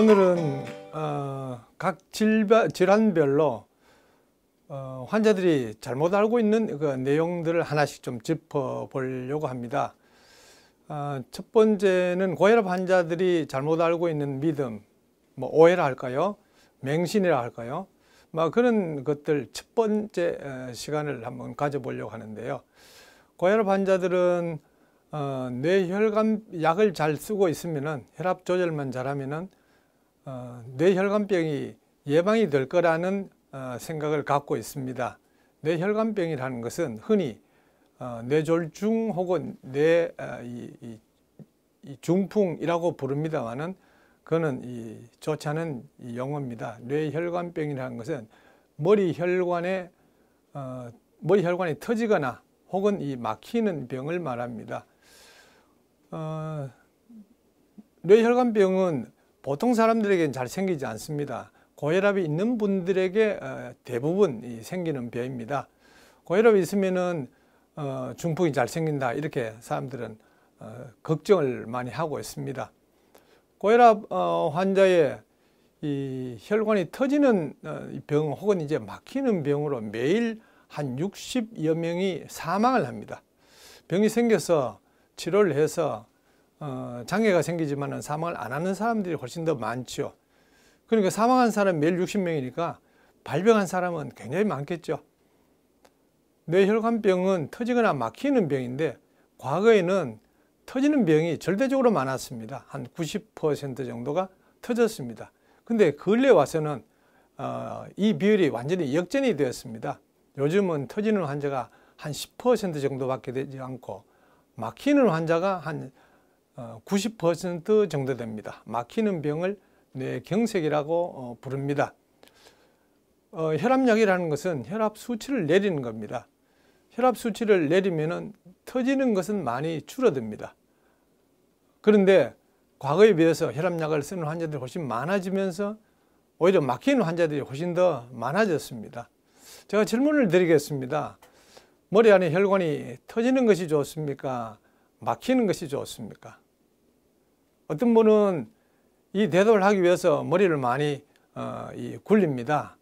오늘은 어, 각 질바, 질환별로 어, 환자들이 잘못 알고 있는 그 내용들을 하나씩 좀 짚어보려고 합니다. 어, 첫 번째는 고혈압 환자들이 잘못 알고 있는 믿음, 뭐 오해라 할까요? 맹신이라 할까요? 막 뭐 그런 것들 첫 번째 어, 시간을 한번 가져보려고 하는데요. 고혈압 환자들은 어, 뇌혈관 약을 잘 쓰고 있으면 혈압 조절만 잘하면은 어, 뇌혈관병이 예방이 될 거라는 어, 생각을 갖고 있습니다. 뇌혈관병이라는 것은 흔히 어, 뇌졸중 혹은 뇌 중풍이라고 부릅니다만은 그거는 좋지 않은 용어입니다. 뇌혈관병이라는 것은 머리 혈관에 머리 혈관이 터지거나 혹은 이 막히는 병을 말합니다. 어, 뇌혈관병은 보통 사람들에게는 잘 생기지 않습니다. 고혈압이 있는 분들에게 어, 대부분 생기는 병입니다. 고혈압이 있으면은 어, 중풍이 잘 생긴다 이렇게 사람들은 어, 걱정을 많이 하고 있습니다. 고혈압 환자의 이 혈관이 터지는 병 혹은 이제 막히는 병으로 매일 한 60여 명이 사망을 합니다. 병이 생겨서 치료를 해서 어, 장애가 생기지만 사망을 안 하는 사람들이 훨씬 더 많죠. 그러니까 사망한 사람 160명이니까 발병한 사람은 굉장히 많겠죠. 뇌혈관병은 터지거나 막히는 병인데 과거에는 터지는 병이 절대적으로 많았습니다. 한 90% 정도가 터졌습니다. 근데 근래 와서는 어, 이 비율이 완전히 역전이 되었습니다. 요즘은 터지는 환자가 한 10% 정도밖에 되지 않고 막히는 환자가 한90% 어, 정도 됩니다. 막히는 병을 뇌경색이라고 어, 부릅니다. 어, 혈압약이라는 것은 혈압 수치를 내리는 겁니다. 혈압 수치를 내리면 터지는 것은 많이 줄어듭니다. 그런데 과거에 비해서 혈압약을 쓰는 환자들이 훨씬 많아지면서 오히려 막히는 환자들이 훨씬 더 많아졌습니다. 제가 질문을 드리겠습니다. 머리 안에 혈관이 터지는 것이 좋습니까? 막히는 것이 좋습니까? 어떤 분은 이 대답을 하기 위해서 머리를 많이 어, 이 굴립니다.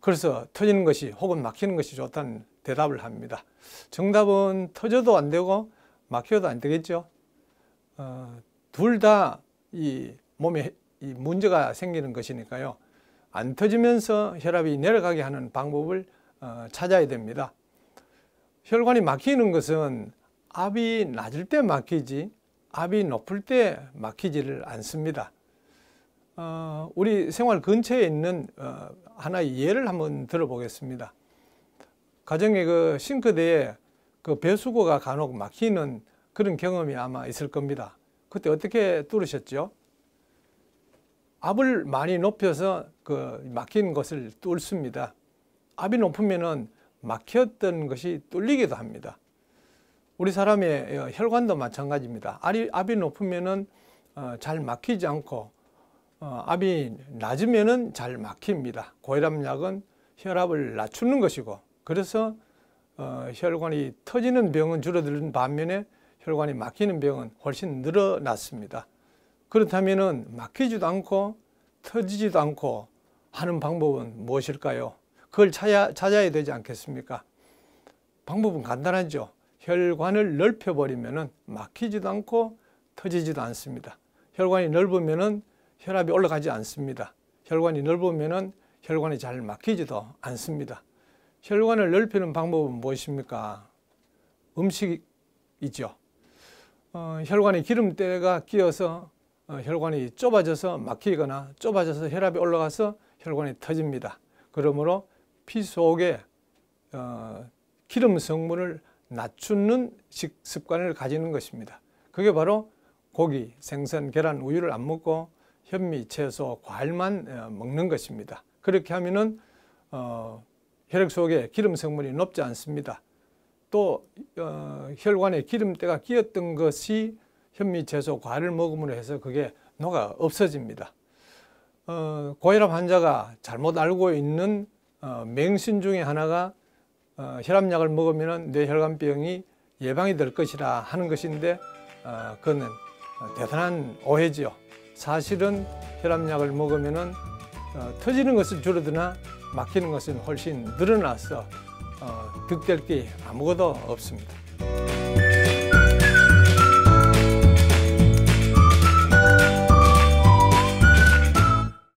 그래서 터지는 것이 혹은 막히는 것이 좋다는 대답을 합니다. 정답은 터져도 안 되고 막혀도 안 되겠죠. 어, 둘다 이 몸에 이 문제가 생기는 것이니까요. 안 터지면서 혈압이 내려가게 하는 방법을 어, 찾아야 됩니다. 혈관이 막히는 것은 압이 낮을 때 막히지 압이 높을 때 막히지를 않습니다. 어, 우리 생활 근처에 있는 어, 하나의 예를 한번 들어보겠습니다. 가정의 그 싱크대에 그 배수구가 간혹 막히는 그런 경험이 아마 있을 겁니다. 그때 어떻게 뚫으셨죠? 압을 많이 높여서 그 막힌 것을 뚫습니다. 압이 높으면 막혔던 것이 뚫리기도 합니다. 우리 사람의 어, 혈관도 마찬가지입니다. 압이 높으면은 어, 잘 막히지 않고 어, 압이 낮으면은 잘 막힙니다. 고혈압약은 혈압을 낮추는 것이고 그래서 혈관이 터지는 병은 줄어드는 반면에 혈관이 막히는 병은 훨씬 늘어났습니다. 그렇다면 막히지도 않고 터지지도 않고 하는 방법은 무엇일까요? 그걸 찾아, 찾아야 되지 않겠습니까? 방법은 간단하죠. 혈관을 넓혀버리면 막히지도 않고 터지지도 않습니다. 혈관이 넓으면 혈압이 올라가지 않습니다. 혈관이 넓으면 혈관이 잘 막히지도 않습니다. 혈관을 넓히는 방법은 무엇입니까? 음식이죠. 어, 혈관에 기름때가 끼어서 어, 혈관이 좁아져서 막히거나 좁아져서 혈압이 올라가서 혈관이 터집니다. 그러므로 피 속에 어, 기름 성분을 낮추는 식습관을 가지는 것입니다. 그게 바로 고기, 생선, 계란, 우유를 안 먹고 현미, 채소, 과일만 어, 먹는 것입니다. 그렇게 하면은 어, 혈액 속에 기름 성분이 높지 않습니다. 또 어, 혈관에 기름때가 끼었던 것이 현미, 채소, 과일을 먹음으로 해서 그게 녹아 없어집니다. 어, 고혈압 환자가 잘못 알고 있는 어, 맹신 중에 하나가 어, 혈압약을 먹으면 뇌혈관병이 예방이 될 것이라 하는 것인데 어, 그는 대단한 오해지요. 사실은 혈압약을 먹으면 어, 터지는 것은 줄어드나 막히는 것은 훨씬 늘어나서 어, 득될 게 아무것도 없습니다.